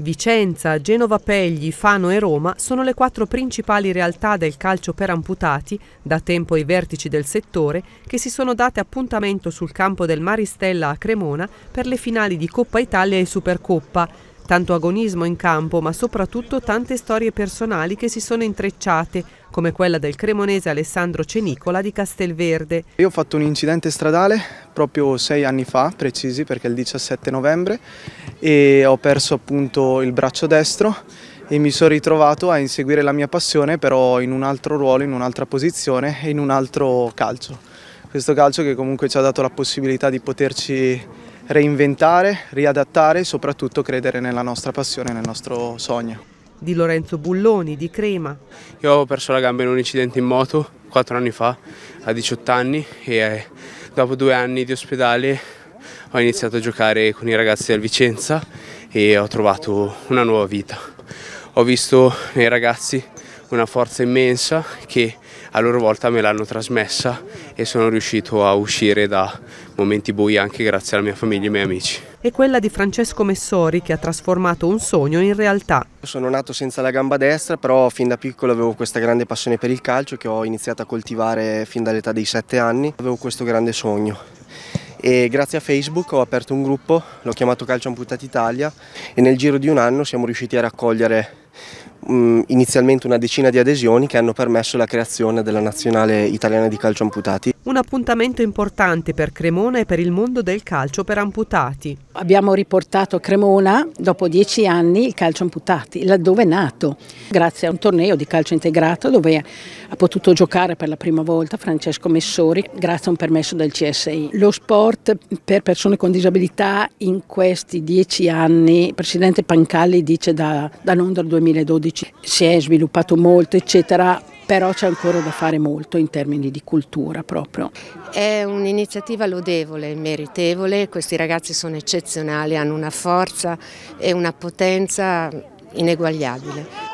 Vicenza, Genova Pegli, Fano e Roma sono le quattro principali realtà del calcio per amputati, da tempo i vertici del settore, che si sono date appuntamento sul campo del Maristella a Cremona per le finali di Coppa Italia e Supercoppa, Tanto agonismo in campo, ma soprattutto tante storie personali che si sono intrecciate, come quella del cremonese Alessandro Cenicola di Castelverde. Io ho fatto un incidente stradale proprio sei anni fa, precisi, perché è il 17 novembre, e ho perso appunto il braccio destro e mi sono ritrovato a inseguire la mia passione però in un altro ruolo, in un'altra posizione e in un altro calcio. Questo calcio che comunque ci ha dato la possibilità di poterci reinventare, riadattare e soprattutto credere nella nostra passione, nel nostro sogno. Di Lorenzo Bulloni, di Crema. Io ho perso la gamba in un incidente in moto 4 anni fa, a 18 anni, e eh, dopo due anni di ospedale ho iniziato a giocare con i ragazzi del Vicenza e ho trovato una nuova vita. Ho visto nei ragazzi una forza immensa che a loro volta me l'hanno trasmessa e sono riuscito a uscire da momenti bui anche grazie alla mia famiglia e ai miei amici. E quella di Francesco Messori che ha trasformato un sogno in realtà. Sono nato senza la gamba destra, però fin da piccolo avevo questa grande passione per il calcio che ho iniziato a coltivare fin dall'età dei 7 anni. Avevo questo grande sogno e grazie a Facebook ho aperto un gruppo, l'ho chiamato Calcio Amputati Italia e nel giro di un anno siamo riusciti a raccogliere Mm, inizialmente una decina di adesioni che hanno permesso la creazione della nazionale italiana di calcio amputati. Un appuntamento importante per Cremona e per il mondo del calcio per amputati. Abbiamo riportato a Cremona, dopo dieci anni, il calcio amputati, laddove è nato, grazie a un torneo di calcio integrato dove ha potuto giocare per la prima volta Francesco Messori, grazie a un permesso del CSI. Lo sport per persone con disabilità in questi dieci anni, il presidente Pancalli dice da, da Londra 2012, si è sviluppato molto, eccetera però c'è ancora da fare molto in termini di cultura proprio. È un'iniziativa lodevole, meritevole, questi ragazzi sono eccezionali, hanno una forza e una potenza ineguagliabile.